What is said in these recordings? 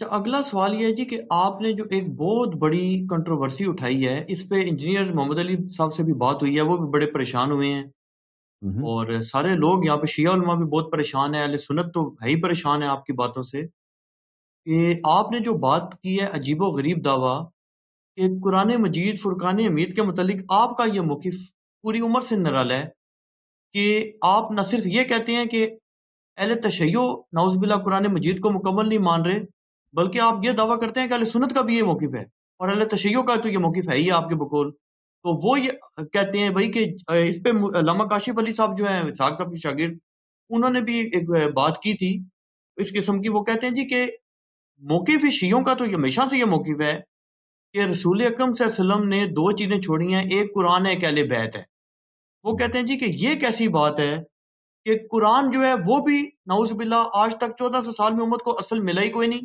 اچھا اگلا سوال یہ ہے جی کہ آپ نے جو ایک بہت بڑی کنٹروورسی اٹھائی ہے اس پہ انجینئر محمد علی صاحب سے بھی بات ہوئی ہے وہ بھی بڑے پریشان ہوئے ہیں اور سارے لوگ یہاں پہ شیعہ علماء بھی بہت پریشان ہیں سنت تو ہے ہی پریشان ہے آپ کی باتوں سے کہ آپ نے جو بات کی ہے عجیب و غریب دعویٰ کہ قرآن مجید فرقان امید کے متعلق آپ کا یہ موقف پوری عمر سے نرال ہے کہ آپ نہ صرف یہ کہتے ہیں کہ اہل تشیع نعوذ بلا قرآن مجید کو مکمل نہیں مان رہے بلکہ آپ یہ دعویٰ کرتے ہیں کہ علیہ سنت کا بھی یہ موقف ہے اور اللہ تشیعوں کا تو یہ موقف ہے ہی آپ کے بقول تو وہ یہ کہتے ہیں بھائی کہ اس پہ علامہ کاشف علی صاحب جو ہیں ساگ صاحب کے شاگرد انہوں نے بھی ایک بات کی تھی اس قسم کی وہ کہتے ہیں جی کہ موقف شیعوں کا تو ہمیشہ سے یہ موقف ہے کہ رسول اکرم صلی اللہ علیہ وسلم نے دو چیزیں چھوڑی ہیں ایک قرآن ہے ایک اہل بیت ہے وہ کہتے ہیں جی کہ یہ کیسی بات ہے کہ قرآن جو ہے وہ بھی نعوذ باللہ آج تک چودہ سو سال میں امت کو اصل ملا ہی کوئی نہیں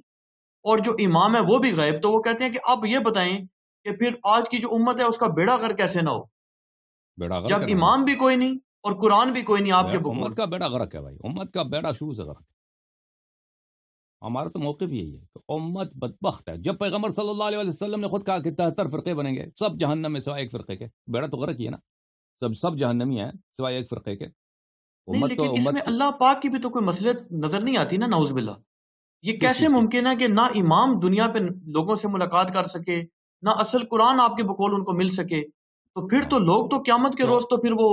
اور جو امام ہے وہ بھی غائب تو وہ کہتے ہیں کہ آپ یہ بتائیں کہ پھر آج کی جو امت ہے اس کا بیڑا گھر کیسے نہ ہو جب امام بھی کوئی نہیں اور قرآن بھی کوئی نہیں آپ کے امت کا بیڑا غرق ہمارا تو موقف یہی ہے امت بدبخت ہے جب پیغمبر صلی اللہ علیہ وسلم نے خود کہا کہ تہتر فرقے بنیں گے سب جہنم میں سوائے ایک فرقے کے بیڑا تو غرق ہی ہے نا سب سب جہنمی ہیں سوائے ایک فرقے کے لیکن اس میں اللہ پاک کی بھی تو کوئی مسئلہ نظر نہیں آتی نا نعوذ باللہ یہ کیسے ممکن ہے کہ نہ امام دنیا پہ لوگوں سے ملاقات کر سکے نہ اصل قرآن آپ کے بقول ان کو مل سکے تو پھر تو لوگ تو قیامت کے روز تو پھر وہ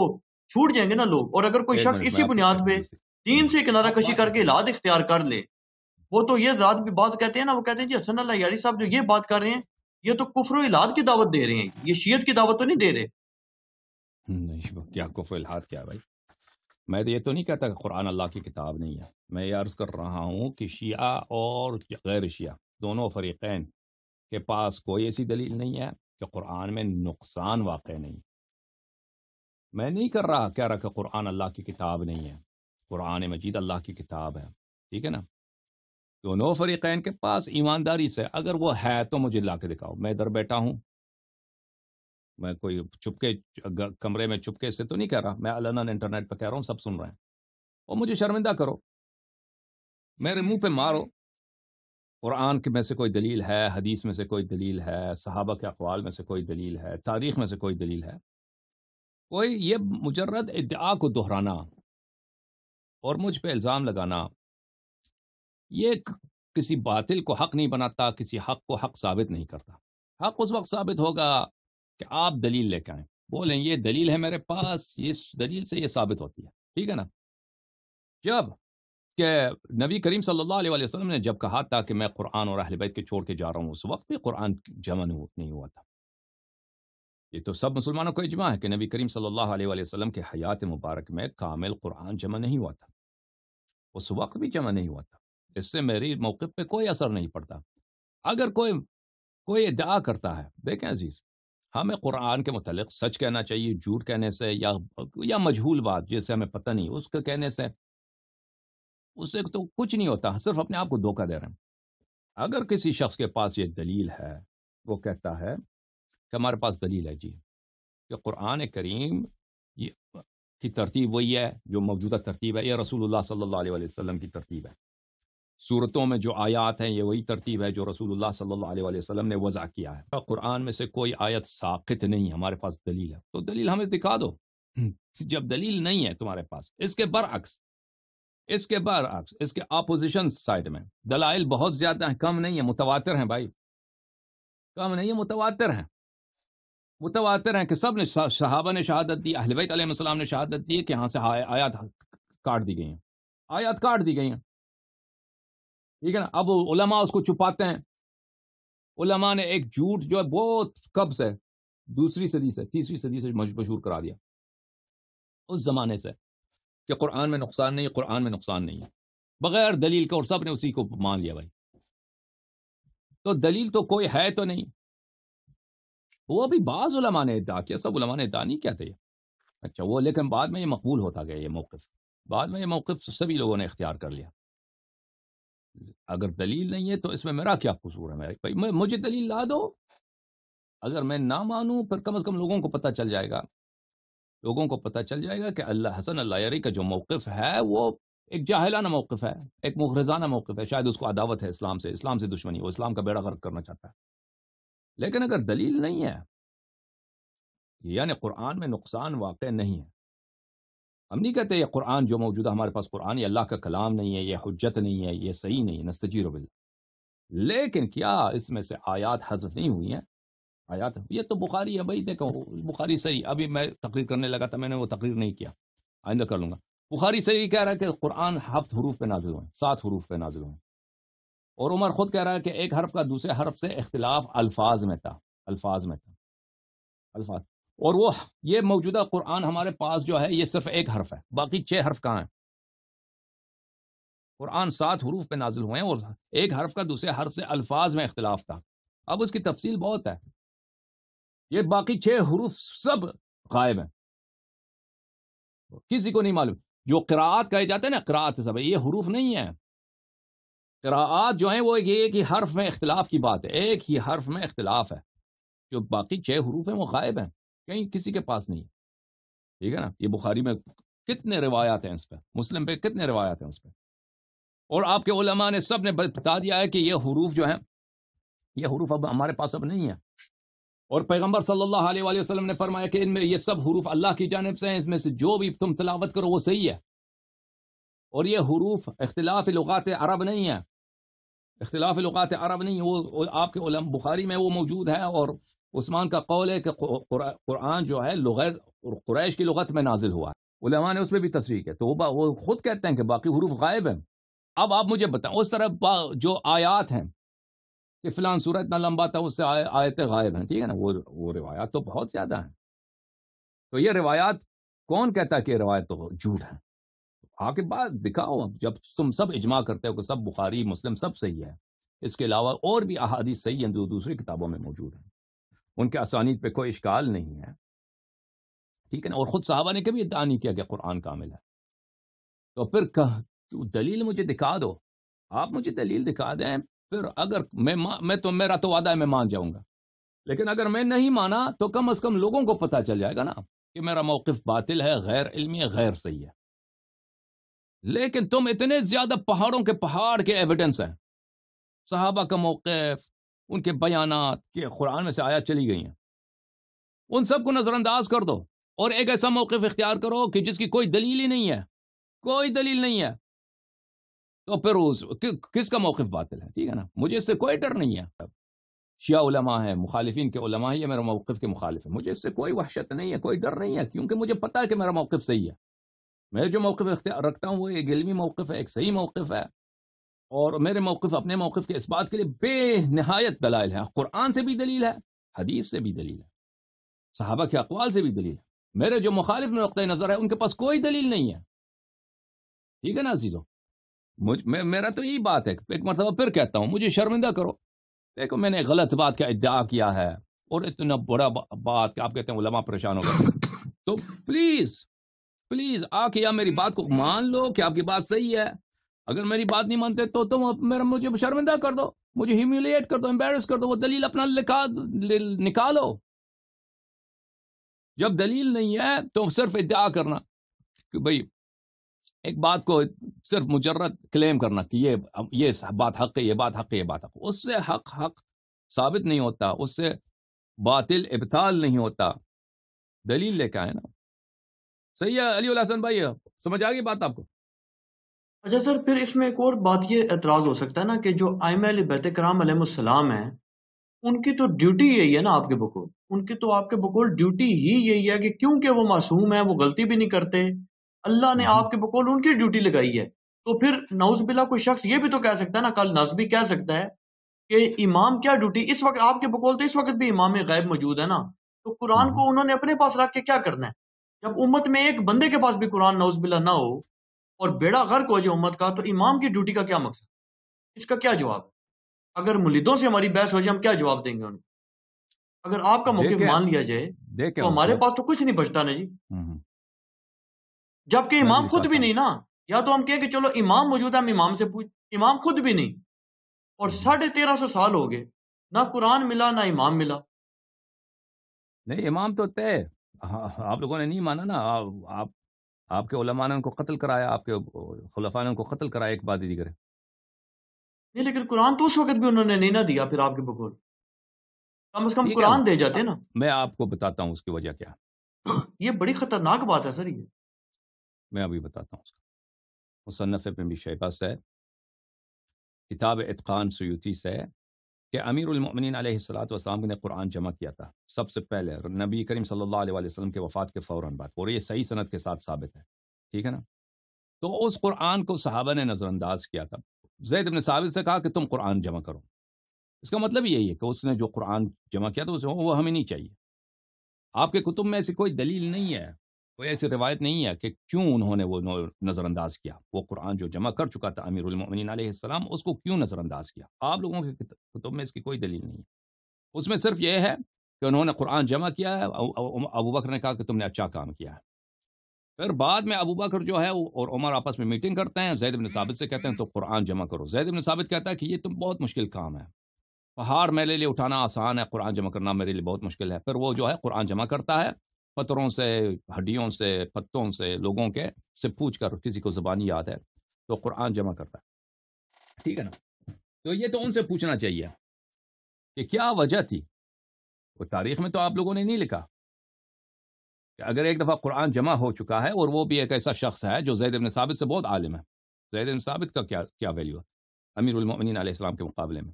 چھوٹ جائیں گے نا لوگ اور اگر کوئی شخص اسی بنیاد پہ دین سے کنارہ کشی کر کے الاد اختیار کر لے وہ تو یہ ذات بھی بات کہتے ہیں نا وہ کہتے ہیں جی حسن اللہ یاری صاحب جو یہ بات کر رہے ہیں یہ تو کفر و الاد کی دعوت دے رہے ہیں یہ شیعت کی دعوت تو نہیں دے رہے کیا کفر و الاد کیا بھائی میں تو یہ تو نہیں کہتا کہ قرآن اللہ کی کتاب نہیں ہے میں یہ عرض کر رہا ہوں کہ شیعہ اور غیر شیعہ دونوں فریقین کے پاس کوئی ایسی دلیل نہیں ہے کہ قرآن میں نقصان واقع نہیں میں نہیں کر رہا کہہ رہا کہ قرآن اللہ کی کتاب نہیں ہے قرآن مجید اللہ کی کتاب ہے ٹھیک ہے نا دونوں فریقین کے پاس ایمانداری سے اگر وہ ہے تو مجھے لا کے دکھاؤ میں ادھر بیٹھا ہوں میں کوئی چپکے کمرے میں چپکے سے تو نہیں کہہ رہا میں اللہ انٹرنیٹ پہ کہہ رہا ہوں سب سن رہے ہیں اور مجھے شرمندہ کرو میرے منہ پہ مارو قرآن کے میں سے کوئی دلیل ہے حدیث میں سے کوئی دلیل ہے صحابہ کے اقوال میں سے کوئی دلیل ہے تاریخ میں سے کوئی دلیل ہے کوئی یہ مجرد ادعا کو دہرانا اور مجھ پہ الزام لگانا یہ کسی باطل کو حق نہیں بناتا کسی حق کو حق ثابت نہیں کرتا حق اس وقت ثابت ہوگا کہ آپ دلیل لے کے آئیں بولیں یہ دلیل ہے میرے پاس یہ دلیل سے یہ ثابت ہوتی ہے ٹھیک ہے نا جب کہ نبی کریم صلی اللہ علیہ وسلم نے جب کہا تھا کہ میں قرآن اور اہل بیت کے چھوڑ کے جا رہا ہوں اس وقت بھی قرآن جمع نہیں ہوا تھا یہ تو سب مسلمانوں کو اجماع ہے کہ نبی کریم صلی اللہ علیہ وسلم کے حیات مبارک میں کامل قرآن جمع نہیں ہوا تھا اس وقت بھی جمع نہیں ہوا تھا اس سے میری موقف پہ کوئی اثر نہیں پڑتا اگر کوئی کوئی ادعا کرتا ہے دیکھیں عزیز ہمیں قرآن کے متعلق سچ کہنا چاہیے جھوٹ کہنے سے یا یا مجہول بات جیسے ہمیں پتہ نہیں اس کے کہنے سے اس سے تو کچھ نہیں ہوتا صرف اپنے آپ کو دھوکہ دے رہے ہیں اگر کسی شخص کے پاس یہ دلیل ہے وہ کہتا ہے کہ ہمارے پاس دلیل ہے جی کہ قرآن کریم کی ترتیب وہی ہے جو موجودہ ترتیب ہے یہ رسول اللہ صلی اللہ علیہ وسلم کی ترتیب ہے صورتوں میں جو آیات ہیں یہ وہی ترتیب ہے جو رسول اللہ صلی اللہ علیہ وآلہ وسلم نے وضع کیا ہے قرآن میں سے کوئی آیت ساقت نہیں ہمارے پاس دلیل ہے تو دلیل ہمیں دکھا دو جب دلیل نہیں ہے تمہارے پاس اس کے برعکس اس کے برعکس اس کے اپوزیشن سائڈ میں دلائل بہت زیادہ ہیں کم نہیں ہے متواتر ہیں بھائی کم نہیں ہے متواتر ہیں متواتر ہیں کہ سب نے صحابہ نے شہادت دی اہل بیت علیہ السلام نے شہادت دی کہ یہاں سے آیات کاٹ دی گئی ہیں آیات کاٹ دی گئی ہیں ٹھیک ہے نا اب علماء اس کو چھپاتے ہیں علماء نے ایک جھوٹ جو ہے بہت کب سے دوسری صدی سے تیسری صدی سے مشہور کرا دیا اس زمانے سے کہ قرآن میں نقصان نہیں قرآن میں نقصان نہیں ہے بغیر دلیل کے اور سب نے اسی کو مان لیا بھائی تو دلیل تو کوئی ہے تو نہیں وہ ابھی بعض علماء نے ادا کیا سب علماء نے نہیں کیا یہ اچھا وہ لیکن بعد میں یہ مقبول ہوتا گیا یہ موقف بعد میں یہ موقف سبھی لوگوں نے اختیار کر لیا اگر دلیل نہیں ہے تو اس میں میرا کیا قصور ہے میرے بھائی مجھے دلیل لا دو اگر میں نہ مانوں پھر کم از کم لوگوں کو پتہ چل جائے گا لوگوں کو پتہ چل جائے گا کہ اللہ حسن اللہ عر کا جو موقف ہے وہ ایک جاہلانہ موقف ہے ایک مغرضانہ موقف ہے شاید اس کو عداوت ہے اسلام سے اسلام سے دشمنی وہ اسلام کا بیڑا غرق کرنا چاہتا ہے لیکن اگر دلیل نہیں ہے یعنی قرآن میں نقصان واقع نہیں ہے ہم نہیں کہتے یہ قرآن جو موجودہ ہمارے پاس قرآن یہ اللہ کا کلام نہیں ہے یہ حجت نہیں ہے یہ صحیح نہیں ہے نستجیر و بال لیکن کیا اس میں سے آیات حذف نہیں ہوئی ہیں آیات یہ تو بخاری ہے بھائی دیکھو بخاری صحیح ابھی میں تقریر کرنے لگا تھا میں نے وہ تقریر نہیں کیا آئندہ کر لوں گا بخاری صحیح کہہ رہا ہے کہ قرآن ہفت حروف پہ نازل ہوئے سات حروف پہ نازل ہوئے اور عمر خود کہہ رہا ہے کہ ایک حرف کا دوسرے حرف سے اختلاف الفاظ میں تھا الفاظ میں تھا الفاظ اور وہ یہ موجودہ قرآن ہمارے پاس جو ہے یہ صرف ایک حرف ہے باقی چھ حرف کہاں ہیں قرآن سات حروف پہ نازل ہوئے ہیں اور ایک حرف کا دوسرے حرف سے الفاظ میں اختلاف تھا اب اس کی تفصیل بہت ہے یہ باقی چھ حروف سب غائب ہیں کسی کو نہیں معلوم جو قراعت کہے جاتے ہیں نا سے سب ہے یہ حروف نہیں ہیں قراعت جو ہیں وہ ایک ہی حرف میں اختلاف کی بات ہے ایک ہی حرف میں اختلاف ہے جو باقی چھ حروف ہیں وہ غائب ہیں کہیں کسی کے پاس نہیں ٹھیک ہے نا یہ بخاری میں کتنے روایات ہیں اس پہ مسلم پہ کتنے روایات ہیں اس پہ اور آپ کے علماء نے سب نے بتا دیا ہے کہ یہ حروف جو ہیں یہ حروف اب ہمارے پاس اب نہیں ہے اور پیغمبر صلی اللہ علیہ وآلہ وسلم نے فرمایا کہ ان میں یہ سب حروف اللہ کی جانب سے ہیں اس میں سے جو بھی تم تلاوت کرو وہ صحیح ہے اور یہ حروف اختلاف لغات عرب نہیں ہے اختلاف لغات عرب نہیں وہ آپ کے علم بخاری میں وہ موجود ہے اور عثمان کا قول ہے کہ قرآن جو ہے لغیر قریش کی لغت میں نازل ہوا ہے علماء نے اس میں بھی تصویر ہے تو وہ خود کہتے ہیں کہ باقی حروف غائب ہیں اب آپ مجھے بتائیں اس طرح جو آیات ہیں کہ فلان سورہ اتنا لمبا تھا اس سے آیتیں غائب ہیں ٹھیک ہے نا وہ وہ روایات تو بہت زیادہ ہیں تو یہ روایات کون کہتا ہے کہ یہ روایت تو جھوٹ ہے آ کے بعد دکھاؤ اب جب تم سب اجماع کرتے ہو کہ سب بخاری مسلم سب صحیح ہے اس کے علاوہ اور بھی احادیث صحیح ہیں جو دوسری کتابوں میں موجود ہیں ان کے آسانیت پہ کوئی اشکال نہیں ہے ٹھیک ہے نا اور خود صحابہ نے کبھی ادعا نہیں کیا کہ قرآن کامل ہے تو پھر کہ دلیل مجھے دکھا دو آپ مجھے دلیل دکھا دیں پھر اگر میں میں تو میرا تو وعدہ ہے میں مان جاؤں گا لیکن اگر میں نہیں مانا تو کم از کم لوگوں کو پتہ چل جائے گا نا کہ میرا موقف باطل ہے غیر علمی ہے غیر صحیح ہے لیکن تم اتنے زیادہ پہاڑوں کے پہاڑ کے ایویڈنس ہیں صحابہ کا موقف ان کے بیانات کے قرآن میں سے آیا چلی گئی ہیں ان سب کو نظر انداز کر دو اور ایک ایسا موقف اختیار کرو کہ جس کی کوئی دلیل ہی نہیں ہے کوئی دلیل نہیں ہے تو پھر اس کس کا موقف باطل ہے ٹھیک ہے نا مجھے اس سے کوئی ڈر نہیں ہے شیعہ علماء ہے مخالفین کے علماء ہی ہے میرے موقف کے مخالف ہے مجھے اس سے کوئی وحشت نہیں ہے کوئی ڈر نہیں ہے کیونکہ مجھے پتا ہے کہ میرا موقف صحیح ہے میں جو موقف اختیار رکھتا ہوں وہ ایک علمی موقف ہے ایک صحیح موقف ہے اور میرے موقف اپنے موقف کے اس بات کے لیے بے نہایت دلائل ہیں قرآن سے بھی دلیل ہے حدیث سے بھی دلیل ہے صحابہ کے اقوال سے بھی دلیل ہے میرے جو مخالف میں نظر ہے ان کے پاس کوئی دلیل نہیں ہے ٹھیک ہے نا آزیزوں میرا تو یہی بات ہے ایک مرتبہ پھر کہتا ہوں مجھے شرمندہ کرو دیکھو میں نے غلط بات کا ادعا کیا ہے اور اتنا بڑا بات کہ آپ کہتے ہیں علماء پریشان ہو گئے تو پلیز پلیز آ کے یا میری بات کو مان لو کہ آپ کی بات صحیح ہے اگر میری بات نہیں مانتے تو تم میرا مجھے شرمندہ کر دو مجھے ہیملیٹ کر دو امبیرس کر دو وہ دلیل اپنا لکھا نکالو جب دلیل نہیں ہے تو صرف ادعا کرنا کہ ایک بات کو صرف مجرد کلیم کرنا کہ یہ بات حق ہے یہ بات حق ہے یہ بات حق اس سے حق حق ثابت نہیں ہوتا اس سے باطل ابتال نہیں ہوتا دلیل لے کے آئے نا صحیح ہے علی الحسن بھائی سمجھ آ گئی بات آپ کو اچھا سر پھر اس میں ایک اور بات یہ اعتراض ہو سکتا ہے نا کہ جو آئم علی بیت کرام علیہ السلام ہیں ان کی تو ڈیوٹی یہی ہے نا آپ کے بکول ان کی تو آپ کے بکول ڈیوٹی ہی یہی ہے کہ کیونکہ وہ معصوم ہیں وہ غلطی بھی نہیں کرتے اللہ نے آپ کے بکول ان کی ڈیوٹی لگائی ہے تو پھر نوز بلا کوئی شخص یہ بھی تو کہہ سکتا ہے نا کل بھی کہہ سکتا ہے کہ امام کیا ڈیوٹی اس وقت آپ کے بکول تو اس وقت بھی امام غائب موجود ہے نا تو قرآن ہاں۔ کو انہوں نے اپنے پاس رکھ کے کیا کرنا ہے جب امت میں ایک بندے کے پاس بھی قرآن نوز بلا نہ ہو اور بیڑا غرق ہو جائے امت کا تو امام کی ڈیوٹی کا کیا مقصد اس کا کیا جواب ہے اگر ملیدوں سے ہماری بحث ہو جائے ہم کیا جواب دیں گے ان کو اگر آپ کا موقع مان لیا جائے تو ہمارے پاس تو کچھ نہیں بچتا نا جی جبکہ امام خود بھی نہیں نا یا تو ہم کہیں کہ چلو امام موجود ہے ہم امام سے پوچھ امام خود بھی نہیں اور ساڑھے تیرہ سو سال ہو گئے نہ قرآن ملا نہ امام ملا نہیں امام تو طے ہاں، آپ لوگوں نے نہیں مانا نا آپ آپ کے علماء نے ان کو قتل کرایا آپ کے خلفاء نے ان کو قتل کرایا ایک بات ہے نہیں لیکن قرآن تو اس وقت بھی انہوں نے نہیں نہ دیا پھر آپ کے بقول کم از کم قرآن دے جاتے نا میں آپ کو بتاتا ہوں اس کی وجہ کیا یہ بڑی خطرناک بات ہے سر یہ میں ابھی بتاتا ہوں مصنف بھی شیبا سے کتاب اتقان سیوتی سے کہ امیر المؤمنین علیہ السلاۃ وسلم نے قرآن جمع کیا تھا سب سے پہلے نبی کریم صلی اللہ علیہ وسلم کے وفات کے فوراً بعد اور یہ صحیح صنعت کے ساتھ ثابت ہے ٹھیک ہے نا تو اس قرآن کو صحابہ نے نظر انداز کیا تھا زید ابن صابر سے کہا کہ تم قرآن جمع کرو اس کا مطلب یہی ہے کہ اس نے جو قرآن جمع کیا تھا وہ ہمیں نہیں چاہیے آپ کے کتب میں ایسی کوئی دلیل نہیں ہے کوئی ایسی روایت نہیں ہے کہ کیوں انہوں نے وہ نظر انداز کیا وہ قرآن جو جمع کر چکا تھا امیر المومنین علیہ السلام اس کو کیوں نظر انداز کیا آپ لوگوں کے کتب میں اس کی کوئی دلیل نہیں ہے اس میں صرف یہ ہے کہ انہوں نے قرآن جمع کیا ہے ابو بکر نے کہا کہ تم نے اچھا کام کیا ہے پھر بعد میں ابو بکر جو ہے اور عمر آپس میں میٹنگ کرتے ہیں زید بن ثابت سے کہتے ہیں تو قرآن جمع کرو زید بن ثابت کہتا ہے کہ یہ تم بہت مشکل کام ہے پہاڑ میرے لیے اٹھانا آسان ہے قرآن جمع کرنا میرے لیے بہت مشکل ہے پھر وہ جو ہے قرآن جمع کرتا ہے پتروں سے ہڈیوں سے پتوں سے لوگوں کے سے پوچھ کر کسی کو زبانی یاد ہے تو قرآن جمع کرتا ہے ٹھیک ہے نا تو یہ تو ان سے پوچھنا چاہیے کہ کیا وجہ تھی وہ تاریخ میں تو آپ لوگوں نے نہیں لکھا کہ اگر ایک دفعہ قرآن جمع ہو چکا ہے اور وہ بھی ایک ایسا شخص ہے جو زید ابن ثابت سے بہت عالم ہے زید ابن ثابت کا کیا کیا ویلیو ہے امیر المومنین علیہ السلام کے مقابلے میں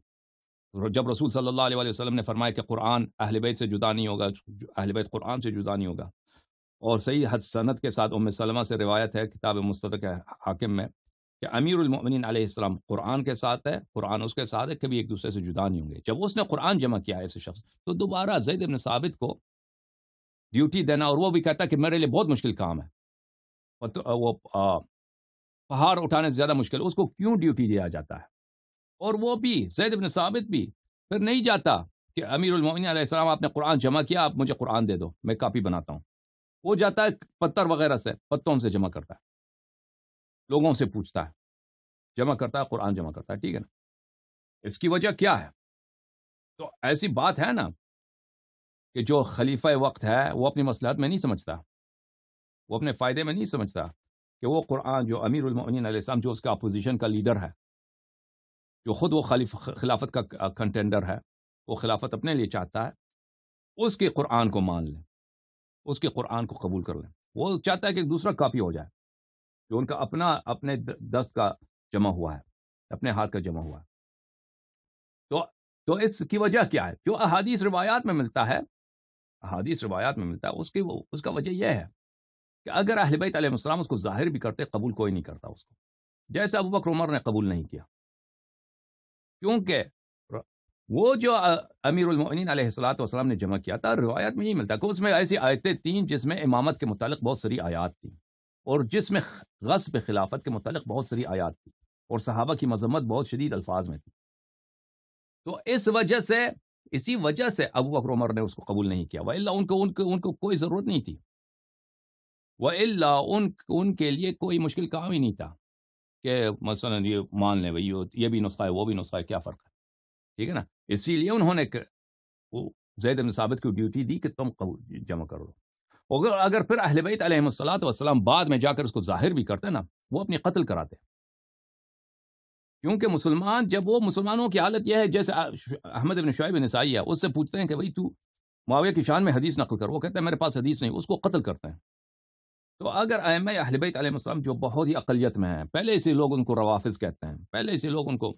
جب رسول صلی اللہ علیہ وسلم نے فرمایا کہ قرآن اہل بیت سے جدا نہیں ہوگا اہل بیت قرآن سے جدا نہیں ہوگا اور صحیح حد صنعت کے ساتھ ام سلمہ سے روایت ہے کتاب مستدق حاکم میں کہ امیر المؤمنین علیہ السلام قرآن کے ساتھ ہے قرآن اس کے ساتھ ہے کبھی ایک دوسرے سے جدا نہیں ہوں گے جب اس نے قرآن جمع کیا ہے ایسے شخص تو دوبارہ زید ثابت کو ڈیوٹی دینا اور وہ بھی کہتا ہے کہ میرے لیے بہت مشکل کام ہے وہ پہاڑ اٹھانے سے زیادہ مشکل اس کو کیوں ڈیوٹی دیا جاتا ہے اور وہ بھی زید ثابت بھی پھر نہیں جاتا کہ امیر المومنین علیہ السلام آپ نے قرآن جمع کیا آپ مجھے قرآن دے دو میں کاپی بناتا ہوں وہ جاتا ہے پتھر وغیرہ سے پتوں سے جمع کرتا ہے لوگوں سے پوچھتا ہے جمع کرتا ہے قرآن جمع کرتا ہے ٹھیک ہے نا اس کی وجہ کیا ہے تو ایسی بات ہے نا کہ جو خلیفہ وقت ہے وہ اپنی مسلحت میں نہیں سمجھتا وہ اپنے فائدے میں نہیں سمجھتا کہ وہ قرآن جو امیر المعین علیہ السلام جو اس کا اپوزیشن کا لیڈر ہے جو خود وہ خلیف خلافت کا کنٹینڈر ہے وہ خلافت اپنے لیے چاہتا ہے اس کے قرآن کو مان لیں اس کے قرآن کو قبول کر لیں وہ چاہتا ہے کہ ایک دوسرا کاپی ہو جائے جو ان کا اپنا اپنے دست کا جمع ہوا ہے اپنے ہاتھ کا جمع ہوا ہے تو تو اس کی وجہ کیا ہے جو احادیث روایات میں ملتا ہے احادیث روایات میں ملتا ہے اس کی اس کا وجہ یہ ہے کہ اگر اہل بیت علیہ السلام اس کو ظاہر بھی کرتے قبول کوئی نہیں کرتا اس کو جیسے ابو بکر عمر نے قبول نہیں کیا کیونکہ وہ جو امیر المعین علیہ السلات و نے جمع کیا تھا روایت میں نہیں ملتا کہ اس میں ایسی آیتیں تھیں جس میں امامت کے متعلق بہت ساری آیات تھیں اور جس میں غصب خلافت کے متعلق بہت ساری آیات تھی اور صحابہ کی مذمت بہت شدید الفاظ میں تھی تو اس وجہ سے اسی وجہ سے ابو بکر عمر نے اس کو قبول نہیں کیا وہ اللہ ان ان ان کو کو کو کوئی ضرورت نہیں تھی وہ اللہ ان کے لیے کوئی مشکل کام ہی نہیں تھا کہ مثلاً یہ مان لیں بھائی یہ بھی نسخہ ہے وہ بھی نسخہ ہے کیا فرق ہے ٹھیک ہے نا اسی لیے انہوں نے زید ثابت کی ڈیوٹی دی کہ تم جمع کرو اگر اگر پھر اہل بیت علیہ السلاۃ وسلم بعد میں جا کر اس کو ظاہر بھی کرتے نا وہ اپنی قتل کراتے کیونکہ مسلمان جب وہ مسلمانوں کی حالت یہ ہے جیسے احمد ابن شعیب نسائی ہے اس سے پوچھتے ہیں کہ بھائی تو معاویہ کی شان میں حدیث نقل کر وہ کہتے ہیں میرے پاس حدیث نہیں اس کو قتل کرتے ہیں تو اگر ایم بیت علیہ السلام جو بہت ہی اقلیت میں ہیں پہلے سے لوگ ان کو روافظ کہتے ہیں پہلے سے لوگ ان کو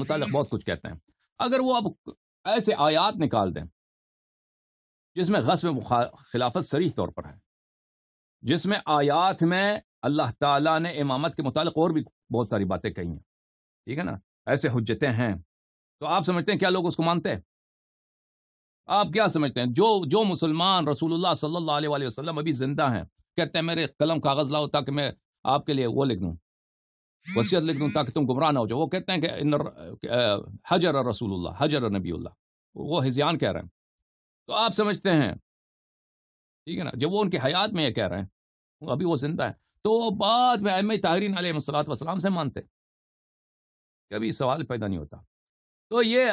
متعلق بہت کچھ کہتے ہیں اگر وہ اب ایسے آیات نکال دیں جس میں غصب خلافت سریح طور پر ہے جس میں آیات میں اللہ تعالیٰ نے امامت کے متعلق اور بھی بہت ساری باتیں کہی ہیں ٹھیک ہے نا ایسے حجتیں ہیں تو آپ سمجھتے ہیں کیا لوگ اس کو مانتے ہیں آپ کیا سمجھتے ہیں جو جو مسلمان رسول اللہ صلی اللہ علیہ وسلم ابھی زندہ ہیں کہتے ہیں میرے قلم کاغذ لاؤ تاکہ میں آپ کے لیے وہ لکھ دوں وصیت لکھ دوں تاکہ تم گمراہ نہ ہو جاؤ وہ کہتے ہیں کہ حجر رسول اللہ حجر نبی اللہ وہ ہزیان کہہ رہے ہیں تو آپ سمجھتے ہیں ٹھیک ہے نا جب وہ ان کی حیات میں یہ کہہ رہے ہیں ابھی وہ زندہ ہے تو وہ بعد میں ایم تاہرین علیہ اللہۃ وسلام سے مانتے کبھی سوال پیدا نہیں ہوتا تو یہ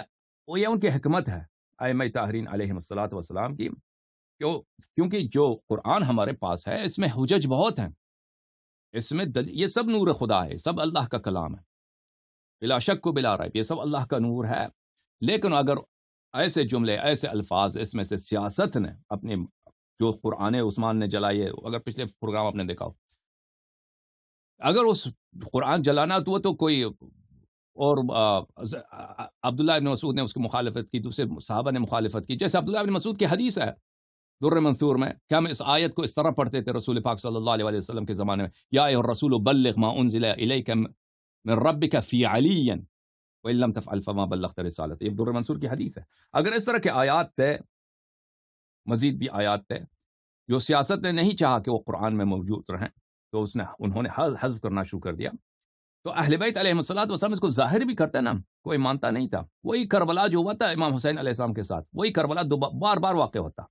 وہ یہ ان کی حکمت ہے ایم تاہرین علیہ صلاحۃ وسلام کی کیوں کیونکہ جو قرآن ہمارے پاس ہے اس میں حجج بہت ہیں اس میں دل یہ سب نور خدا ہے سب اللہ کا کلام ہے بلا شک کو بلا رائب یہ سب اللہ کا نور ہے لیکن اگر ایسے جملے ایسے الفاظ اس میں سے سیاست نے اپنے جو قرآن عثمان نے جلائے اگر پچھلے پروگرام آپ نے دیکھا ہو اگر اس قرآن جلانا تو وہ تو کوئی اور عبداللہ ابن مسعود نے اس کی مخالفت کی دوسرے صحابہ نے مخالفت کی جیسے عبداللہ ابن مسعود کی حدیث ہے در منصور میں کہ ہم اس آیت کو اس طرح پڑھتے تھے رسول پاک صلی اللہ علیہ وسلم کے زمانے میں یا رسول بلغ ما انزل الیک من ربک فی و فما بلغت کے یہ در منصور کی حدیث ہے اگر اس طرح کے آیات تھے مزید بھی آیات تھے جو سیاست نے نہیں چاہا کہ وہ قرآن میں موجود رہیں تو اس نے انہوں نے حذف کرنا شروع کر دیا تو اہل بیت علیہ صلاحت وسلم اس کو ظاہر بھی کرتے نا کوئی مانتا نہیں تھا وہی کربلا جو ہوا تھا امام حسین علیہ السلام کے ساتھ وہی کربلا دو بار بار واقع ہوتا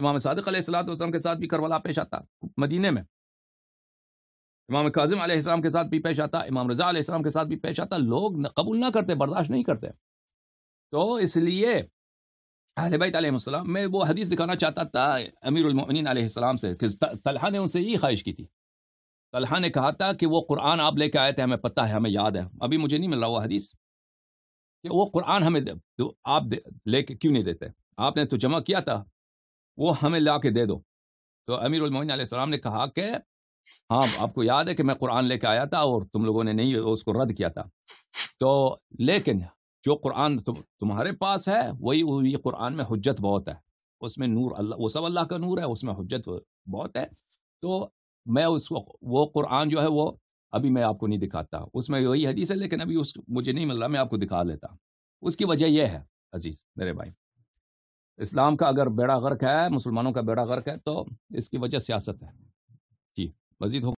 امام صادق علیہ السلاۃ والسلام کے ساتھ بھی کربلا پیش آتا مدینے میں امام کاظم علیہ السلام کے ساتھ بھی پیش آتا امام رضا علیہ السلام کے ساتھ بھی پیش آتا لوگ قبول نہ کرتے برداشت نہیں کرتے تو اس لیے اہل بیت علیہ السلام میں وہ حدیث دکھانا چاہتا تھا امیر المین علیہ السلام سے کہ طلحہ نے ان سے یہ خواہش کی تھی طلحہ نے کہا تھا کہ وہ قرآن آپ لے کے آئے تھے ہمیں پتہ ہے ہمیں یاد ہے ابھی مجھے نہیں مل رہا وہ حدیث کہ وہ قرآن ہمیں آپ لے کے کیوں نہیں دیتے آپ نے تو جمع کیا تھا وہ ہمیں لا کے دے دو تو امیر المعین علیہ السلام نے کہا کہ ہاں آپ کو یاد ہے کہ میں قرآن لے کے آیا تھا اور تم لوگوں نے نہیں اس کو رد کیا تھا تو لیکن جو قرآن تمہارے پاس ہے وہی قرآن میں حجت بہت ہے اس میں نور اللہ وہ سب اللہ کا نور ہے اس میں حجت بہت ہے تو میں اس کو وہ قرآن جو ہے وہ ابھی میں آپ کو نہیں دکھاتا اس میں وہی حدیث ہے لیکن ابھی اس مجھے نہیں مل رہا میں آپ کو دکھا لیتا اس کی وجہ یہ ہے عزیز میرے بھائی اسلام کا اگر بیڑا غرق ہے مسلمانوں کا بیڑا غرق ہے تو اس کی وجہ سیاست ہے جی مزید ہو